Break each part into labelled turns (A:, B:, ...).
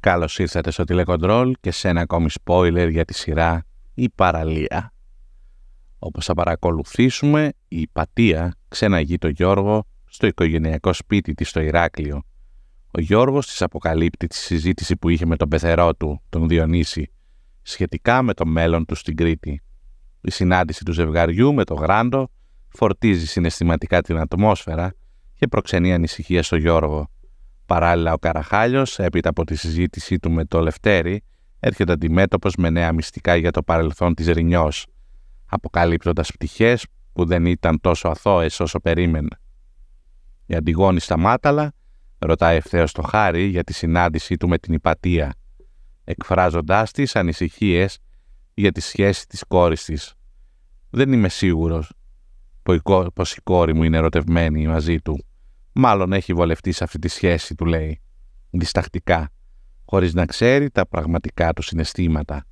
A: Καλώς ήρθατε στο τηλεκοντρόλ και σε ένα ακόμη spoiler για τη σειρά «Η παραλία». Όπως θα παρακολουθήσουμε, η Πατία ξεναγεί το Γιώργο στο οικογενειακό σπίτι της στο Ηράκλειο. Ο Γιώργος της αποκαλύπτει τη συζήτηση που είχε με τον πεθερό του, τον Διονύση, σχετικά με το μέλλον του στην Κρήτη. Η συνάντηση του ζευγαριού με τον Γράντο φορτίζει συναισθηματικά την ατμόσφαιρα και προξενεί ανησυχία στο Γιώργο. Παράλληλα, ο Καραχάλιος, έπειτα από τη συζήτησή του με το Λευτέρη, έρχεται αντιμέτωπος με νέα μυστικά για το παρελθόν της Ρινιός, αποκαλύπτοντας πτυχές που δεν ήταν τόσο αθώε όσο περίμενε. Η Αντιγόνη στα Μάταλα ρωτάει ευθέως το Χάρη για τη συνάντησή του με την Ιπατία, εκφράζοντάς της ανησυχίες για τη σχέση της κόρης της. Δεν είμαι σίγουρος πως η κόρη μου είναι ερωτευμένη μαζί του μάλλον έχει βολευτεί σε αυτή τη σχέση, του λέει, διστακτικά, χωρίς να ξέρει τα πραγματικά του συναισθήματα.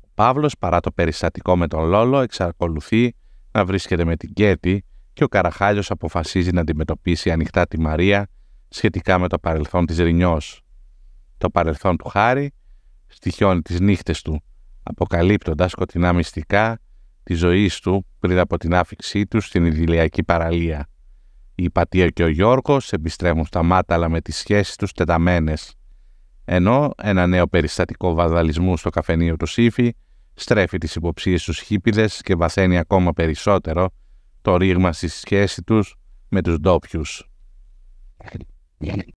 A: Ο Παύλος, παρά το περιστατικό με τον Λόλο, εξακολουθεί να βρίσκεται με την Κέτη και ο Καραχάλιος αποφασίζει να αντιμετωπίσει ανοιχτά τη Μαρία σχετικά με το παρελθόν της Ρινιός. Το παρελθόν του Χάρη στοιχιώνει τις νύχτες του, αποκαλύπτοντας σκοτεινά μυστικά τη ζωή του πριν από την άφηξή του στην Ιδηλιακή παραλία. Η Πατία και ο Γιώργος επιστρέφουν στα μάταλα με τις σχέσεις τους τεταμένες, ενώ ένα νέο περιστατικό βαδαλισμού στο καφενείο του Σύφη στρέφει τις υποψίες στους χίπιδες και βαθαίνει ακόμα περισσότερο το ρήγμα στη σχέση τους με τους ντόπιους.